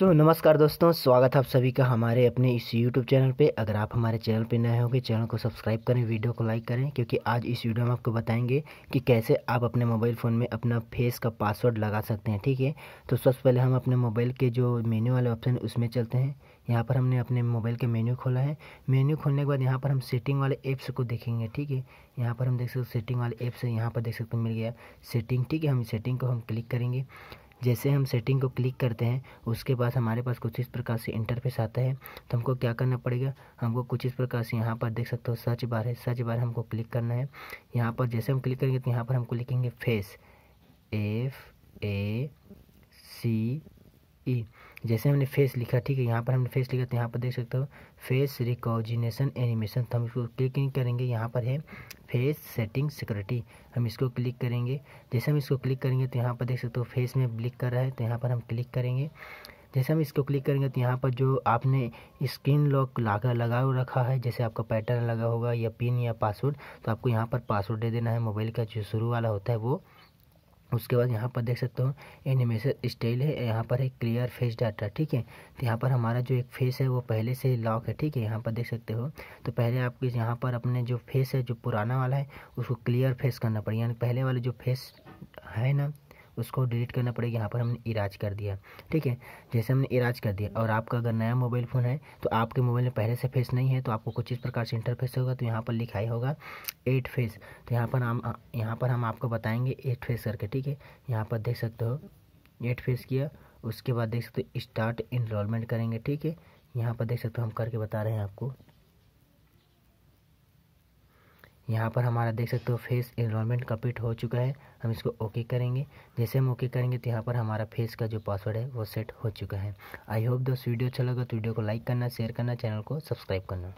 सो so, नमस्कार दोस्तों स्वागत है आप सभी का हमारे अपने इस यूट्यूब चैनल पे अगर आप हमारे चैनल पे नए होंगे चैनल को सब्सक्राइब करें वीडियो को लाइक करें क्योंकि आज इस वीडियो में आपको बताएंगे कि कैसे आप अपने मोबाइल फ़ोन में अपना फेस का पासवर्ड लगा सकते हैं ठीक है तो सबसे पहले हम अपने मोबाइल के जो मेन्यू वाले ऑप्शन उसमें चलते हैं यहाँ पर हमने अपने मोबाइल के मेन्यू खोला है मेन्यू खोलने के बाद यहाँ पर हम सेटिंग वाले ऐप्स को देखेंगे ठीक है यहाँ पर हम देख सकते सेटिंग वाले ऐप्स यहाँ पर देख सकते मिल गया सेटिंग ठीक है हम सेटिंग को हम क्लिक करेंगे जैसे हम सेटिंग को क्लिक करते हैं उसके बाद हमारे पास कुछ इस प्रकार से इंटरफेस आता है तो हमको क्या करना पड़ेगा हमको कुछ इस प्रकार से यहाँ पर देख सकते हो सर्च बार है सर्च बार हमको क्लिक करना है यहाँ पर जैसे हम क्लिक करेंगे तो यहाँ पर हमको लिखेंगे फेस एफ ए सी जैसे हमने फेस लिखा ठीक है यहाँ पर हमने फेस लिखा तो यहाँ पर देख सकते हो फेस रिकॉजिनेशन एनिमेशन तो हम इसको क्लिक नहीं करेंगे यहाँ पर है फेस सेटिंग सिक्योरिटी हम इसको क्लिक करेंगे जैसे हम इसको क्लिक करेंगे तो यहाँ पर देख सकते हो फेस में ब्लिक कर रहा है तो यहाँ पर हम क्लिक करेंगे जैसे हम इसको क्लिक करेंगे तो यहाँ पर जो आपने स्क्रीन लॉक लगा लगा रखा है जैसे आपका पैटर्न लगा होगा या पिन या पासवर्ड तो आपको यहाँ पर पासवर्ड दे देना है मोबाइल का जो शुरू वाला होता है वो उसके बाद यहाँ पर देख सकते हो एनिमेशन स्टाइल है यहाँ पर है क्लियर फेस डाटा ठीक है तो यहाँ पर हमारा जो एक फेस है वो पहले से लॉक है ठीक है यहाँ पर देख सकते हो तो पहले आपके यहाँ पर अपने जो फेस है जो पुराना वाला है उसको क्लियर फेस करना पड़ेगा यानी पहले वाले जो फेस है ना उसको डिलीट करना पड़ेगा यहाँ पर हमने इराज कर दिया ठीक है जैसे हमने इराज कर दिया और आपका अगर नया मोबाइल फ़ोन है तो आपके मोबाइल में पहले से फेस नहीं है तो आपको कुछ इस प्रकार से इंटरफेस होगा तो यहाँ पर लिखाई होगा एट फेस तो यहाँ पर हम यहाँ पर हम आपको बताएंगे एट फेस करके ठीक है यहाँ पर देख सकते हो एट फेस किया उसके बाद देख सकते हो स्टार्ट इनरोलमेंट करेंगे ठीक है यहाँ पर देख सकते हो हम करके बता रहे हैं आपको यहाँ पर हमारा देख सकते हो फेस इनरोलमेंट कम्प्लीट हो चुका है हम इसको ओके करेंगे जैसे हम ओके करेंगे तो यहाँ पर हमारा फेस का जो पासवर्ड है वो सेट हो चुका है आई होप दोस्त वीडियो अच्छा लगा तो वीडियो को लाइक करना शेयर करना चैनल को सब्सक्राइब करना